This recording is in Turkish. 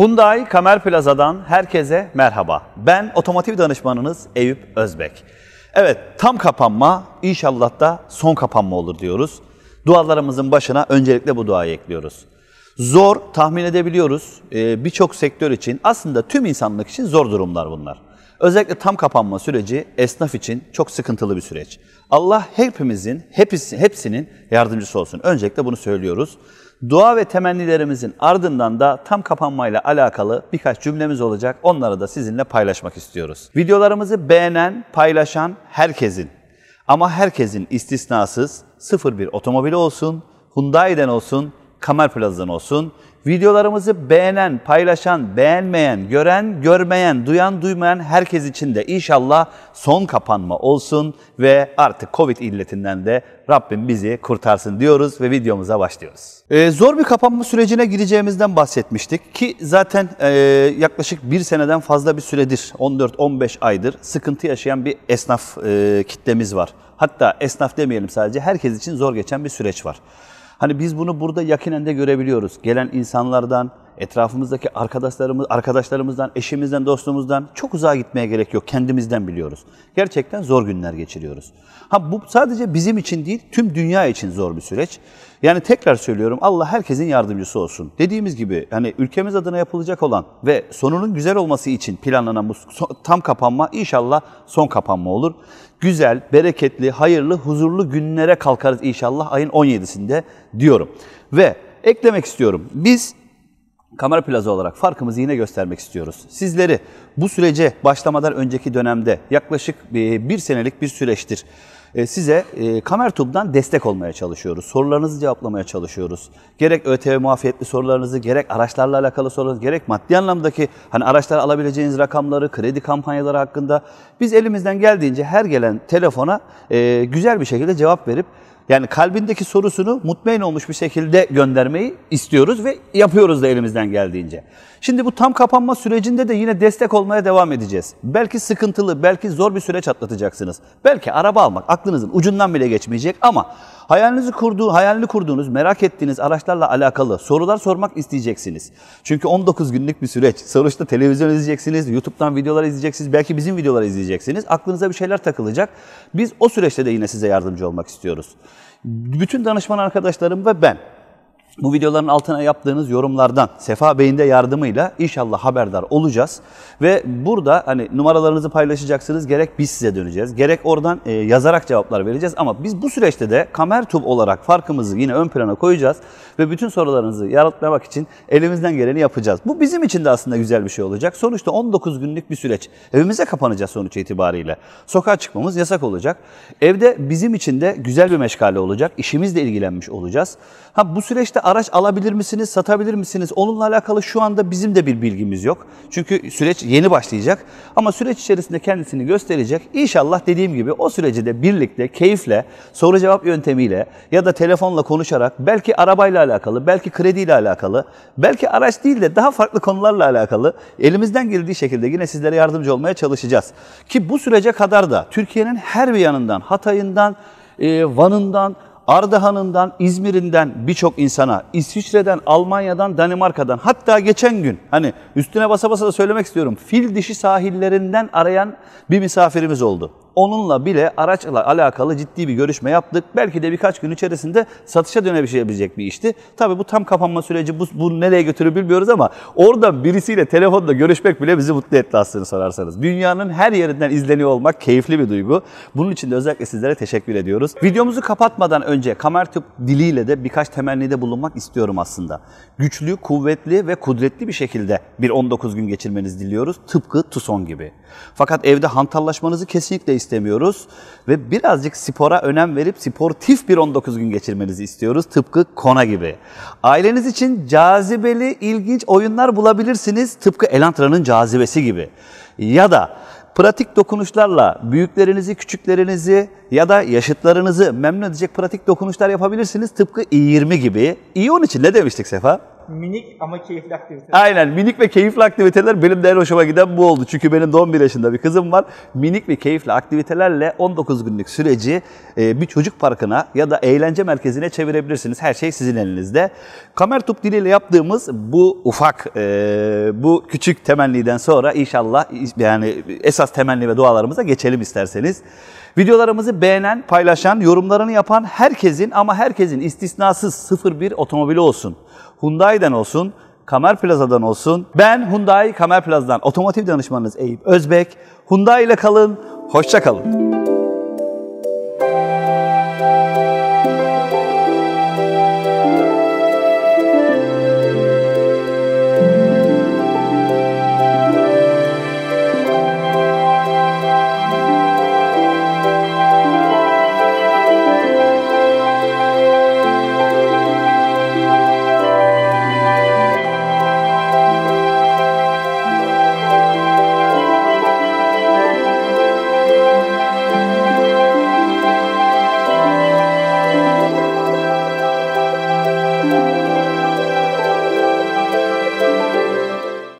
Hyundai Kamer Plaza'dan herkese merhaba. Ben otomotiv danışmanınız Eyüp Özbek. Evet tam kapanma inşallah da son kapanma olur diyoruz. Dualarımızın başına öncelikle bu duayı ekliyoruz. Zor tahmin edebiliyoruz birçok sektör için aslında tüm insanlık için zor durumlar bunlar. Özellikle tam kapanma süreci esnaf için çok sıkıntılı bir süreç. Allah hepimizin, hepsi, hepsinin yardımcısı olsun. Öncelikle bunu söylüyoruz. Dua ve temennilerimizin ardından da tam kapanmayla alakalı birkaç cümlemiz olacak. Onları da sizinle paylaşmak istiyoruz. Videolarımızı beğenen, paylaşan herkesin ama herkesin istisnasız 01 otomobili olsun, Hyundai'den olsun, Kamer Plaza'dan olsun Videolarımızı beğenen, paylaşan, beğenmeyen, gören, görmeyen, duyan, duymayan herkes için de inşallah son kapanma olsun ve artık Covid illetinden de Rabbim bizi kurtarsın diyoruz ve videomuza başlıyoruz. Ee, zor bir kapanma sürecine gireceğimizden bahsetmiştik ki zaten e, yaklaşık bir seneden fazla bir süredir, 14-15 aydır sıkıntı yaşayan bir esnaf e, kitlemiz var. Hatta esnaf demeyelim sadece herkes için zor geçen bir süreç var. Hani biz bunu burada yakinen de görebiliyoruz. Gelen insanlardan, etrafımızdaki arkadaşlarımız, arkadaşlarımızdan, eşimizden, dostumuzdan çok uzağa gitmeye gerek yok. Kendimizden biliyoruz. Gerçekten zor günler geçiriyoruz. Ha bu sadece bizim için değil, tüm dünya için zor bir süreç. Yani tekrar söylüyorum Allah herkesin yardımcısı olsun. Dediğimiz gibi hani ülkemiz adına yapılacak olan ve sonunun güzel olması için planlanan bu tam kapanma inşallah son kapanma olur. Güzel, bereketli, hayırlı, huzurlu günlere kalkarız inşallah ayın 17'sinde diyorum. Ve eklemek istiyorum. Biz Kamera Plaza olarak farkımızı yine göstermek istiyoruz. Sizleri bu sürece başlamadan önceki dönemde yaklaşık e, bir senelik bir süreçtir e, size e, Kamertub'dan destek olmaya çalışıyoruz. Sorularınızı cevaplamaya çalışıyoruz. Gerek ÖTV muafiyetli sorularınızı, gerek araçlarla alakalı sorularınızı, gerek maddi anlamdaki hani araçlar alabileceğiniz rakamları, kredi kampanyaları hakkında biz elimizden geldiğince her gelen telefona güzel bir şekilde cevap verip yani kalbindeki sorusunu mutmain olmuş bir şekilde göndermeyi istiyoruz ve yapıyoruz da elimizden geldiğince. Şimdi bu tam kapanma sürecinde de yine destek olmaya devam edeceğiz. Belki sıkıntılı, belki zor bir süreç atlatacaksınız. Belki araba almak aklınızın ucundan bile geçmeyecek ama hayalinizi kurduğu, hayalini kurduğunuz, merak ettiğiniz araçlarla alakalı sorular sormak isteyeceksiniz. Çünkü 19 günlük bir süreç. Sonuçta televizyon izleyeceksiniz, YouTube'dan videolar izleyeceksiniz, belki bizim videoları izleyeceksiniz. Aklınıza bir şeyler takılacak. Biz o süreçte de yine size yardımcı olmak istiyoruz. Bütün danışman arkadaşlarım ve ben bu videoların altına yaptığınız yorumlardan Sefa Bey'in de yardımıyla inşallah haberdar olacağız. Ve burada hani numaralarınızı paylaşacaksınız. Gerek biz size döneceğiz. Gerek oradan e, yazarak cevaplar vereceğiz. Ama biz bu süreçte de Kamertub olarak farkımızı yine ön plana koyacağız. Ve bütün sorularınızı yaratmak için elimizden geleni yapacağız. Bu bizim için de aslında güzel bir şey olacak. Sonuçta 19 günlük bir süreç. Evimize kapanacağız sonuç itibariyle. Sokağa çıkmamız yasak olacak. Evde bizim için de güzel bir meşgale olacak. İşimizle ilgilenmiş olacağız. Ha bu süreçte araç alabilir misiniz, satabilir misiniz? Onunla alakalı şu anda bizim de bir bilgimiz yok. Çünkü süreç yeni başlayacak ama süreç içerisinde kendisini gösterecek. İnşallah dediğim gibi o süreci de birlikte, keyifle, soru cevap yöntemiyle ya da telefonla konuşarak belki arabayla alakalı, belki krediyle alakalı, belki araç değil de daha farklı konularla alakalı elimizden geldiği şekilde yine sizlere yardımcı olmaya çalışacağız. Ki bu sürece kadar da Türkiye'nin her bir yanından, Hatay'ından, e, Van'ından, Ardahan'ından, İzmir'inden birçok insana, İsviçre'den, Almanya'dan, Danimarka'dan hatta geçen gün hani üstüne basa basa da söylemek istiyorum. Fil dişi sahillerinden arayan bir misafirimiz oldu. Onunla bile araçla alakalı ciddi bir görüşme yaptık. Belki de birkaç gün içerisinde satışa dönebilecek bir işti. Tabii bu tam kapanma süreci bu, bu nereye götürür bilmiyoruz ama orada birisiyle telefonda görüşmek bile bizi mutlu etti aslında sorarsanız. Dünyanın her yerinden izleniyor olmak keyifli bir duygu. Bunun için de özellikle sizlere teşekkür ediyoruz. Videomuzu kapatmadan önce Kamertüp diliyle de birkaç temennide bulunmak istiyorum aslında. Güçlü, kuvvetli ve kudretli bir şekilde bir 19 gün geçirmenizi diliyoruz. Tıpkı Tuson gibi. Fakat evde hantallaşmanızı kesinlikle istemiyoruz. Ve birazcık spora önem verip sportif bir 19 gün geçirmenizi istiyoruz. Tıpkı Kona gibi. Aileniz için cazibeli, ilginç oyunlar bulabilirsiniz. Tıpkı Elantra'nın cazibesi gibi. Ya da pratik dokunuşlarla büyüklerinizi, küçüklerinizi ya da yaşıtlarınızı memnun edecek pratik dokunuşlar yapabilirsiniz. Tıpkı i20 gibi. İyon için ne demiştik Sefa? minik ama keyifli aktiviteler. Aynen minik ve keyifli aktiviteler benim de en hoşuma giden bu oldu. Çünkü benim de 11 yaşında bir kızım var. Minik ve keyifli aktivitelerle 19 günlük süreci e, bir çocuk parkına ya da eğlence merkezine çevirebilirsiniz. Her şey sizin elinizde. Kamertup diliyle yaptığımız bu ufak, e, bu küçük temenniden sonra inşallah yani esas temenni ve dualarımıza geçelim isterseniz. Videolarımızı beğenen, paylaşan, yorumlarını yapan herkesin ama herkesin istisnasız 01 otomobili olsun. Hyundai'den olsun, Kamer Plaza'dan olsun. Ben Hyundai Kamer Plaza'dan otomotiv danışmanınız Eyüp Özbek. Hyundai ile kalın, hoşça kalın.